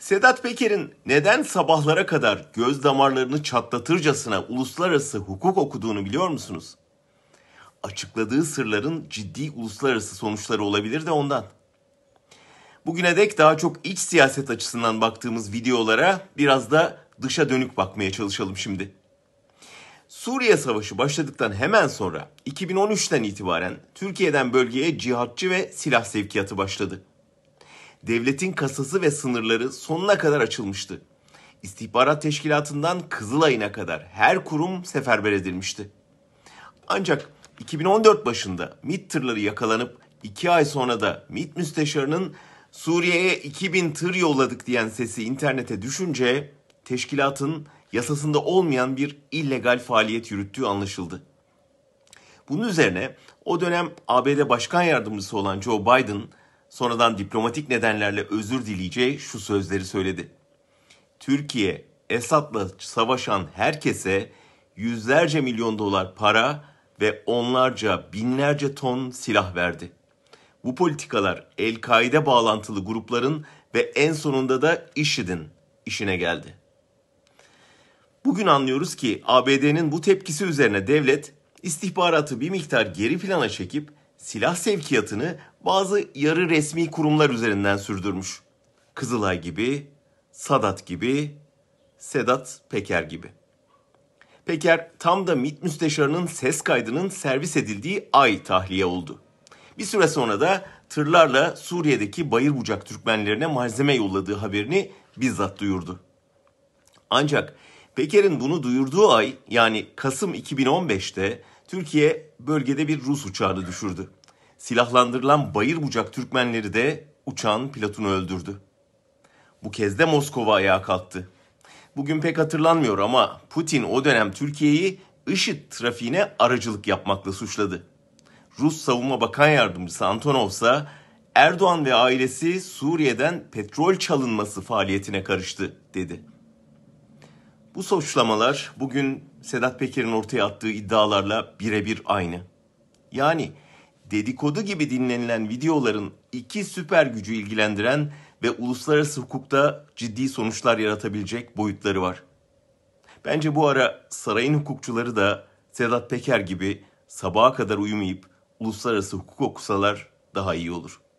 Sedat Peker'in neden sabahlara kadar göz damarlarını çatlatırcasına uluslararası hukuk okuduğunu biliyor musunuz? Açıkladığı sırların ciddi uluslararası sonuçları olabilir de ondan. Bugüne dek daha çok iç siyaset açısından baktığımız videolara biraz da dışa dönük bakmaya çalışalım şimdi. Suriye Savaşı başladıktan hemen sonra 2013'ten itibaren Türkiye'den bölgeye cihatçı ve silah sevkiyatı başladı devletin kasası ve sınırları sonuna kadar açılmıştı. İstihbarat teşkilatından Kızılay'ına kadar her kurum seferber edilmişti. Ancak 2014 başında MİT tırları yakalanıp 2 ay sonra da mit müsteşarının Suriye'ye 2000 tır yolladık diyen sesi internete düşünce teşkilatın yasasında olmayan bir illegal faaliyet yürüttüğü anlaşıldı. Bunun üzerine o dönem ABD Başkan Yardımcısı olan Joe Biden sonradan diplomatik nedenlerle özür dileyeceği şu sözleri söyledi. Türkiye Esad'la savaşan herkese yüzlerce milyon dolar para ve onlarca binlerce ton silah verdi. Bu politikalar El-Kaide bağlantılı grupların ve en sonunda da IŞİD'in işine geldi. Bugün anlıyoruz ki ABD'nin bu tepkisi üzerine devlet istihbaratı bir miktar geri plana çekip silah sevkiyatını bazı yarı resmi kurumlar üzerinden sürdürmüş. Kızılay gibi, Sadat gibi, Sedat Peker gibi. Peker tam da MİT müsteşarının ses kaydının servis edildiği ay tahliye oldu. Bir süre sonra da tırlarla Suriye'deki Bayırbucak Türkmenlerine malzeme yolladığı haberini bizzat duyurdu. Ancak Peker'in bunu duyurduğu ay yani Kasım 2015'te Türkiye bölgede bir Rus uçağını düşürdü. Silahlandırılan bayır Bayırbucak Türkmenleri de uçağın pilotunu öldürdü. Bu kez de Moskova ayağa kalktı. Bugün pek hatırlanmıyor ama Putin o dönem Türkiye'yi IŞİD trafiğine aracılık yapmakla suçladı. Rus Savunma Bakan Yardımcısı Antonov ise Erdoğan ve ailesi Suriye'den petrol çalınması faaliyetine karıştı dedi. Bu suçlamalar bugün Sedat Peker'in ortaya attığı iddialarla birebir aynı. Yani dedikodu gibi dinlenilen videoların iki süper gücü ilgilendiren ve uluslararası hukukta ciddi sonuçlar yaratabilecek boyutları var. Bence bu ara sarayın hukukçuları da Sedat Peker gibi sabaha kadar uyumayıp uluslararası hukuk okusalar daha iyi olur.''